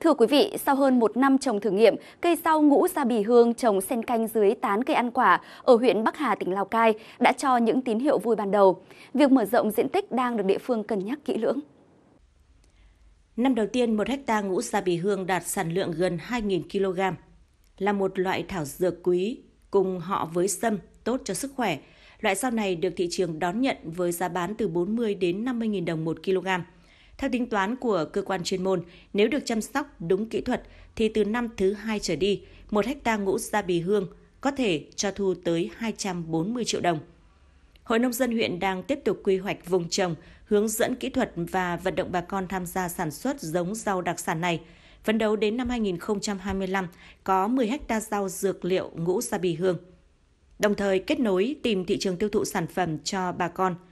Thưa quý vị, sau hơn một năm trồng thử nghiệm, cây rau ngũ gia bì hương trồng sen canh dưới tán cây ăn quả ở huyện Bắc Hà, tỉnh Lào Cai đã cho những tín hiệu vui ban đầu. Việc mở rộng diện tích đang được địa phương cân nhắc kỹ lưỡng. Năm đầu tiên, một hecta ngũ gia bì hương đạt sản lượng gần 2.000 kg, là một loại thảo dược quý cùng họ với sâm tốt cho sức khỏe. Loại rau này được thị trường đón nhận với giá bán từ 40 đến 50.000 đồng một kg theo tính toán của cơ quan chuyên môn, nếu được chăm sóc đúng kỹ thuật thì từ năm thứ hai trở đi, một hecta ngũ gia bì hương có thể cho thu tới 240 triệu đồng. Hội nông dân huyện đang tiếp tục quy hoạch vùng trồng, hướng dẫn kỹ thuật và vận động bà con tham gia sản xuất giống rau đặc sản này. Phấn đấu đến năm 2025 có 10 hecta rau dược liệu ngũ gia bì hương. Đồng thời kết nối tìm thị trường tiêu thụ sản phẩm cho bà con –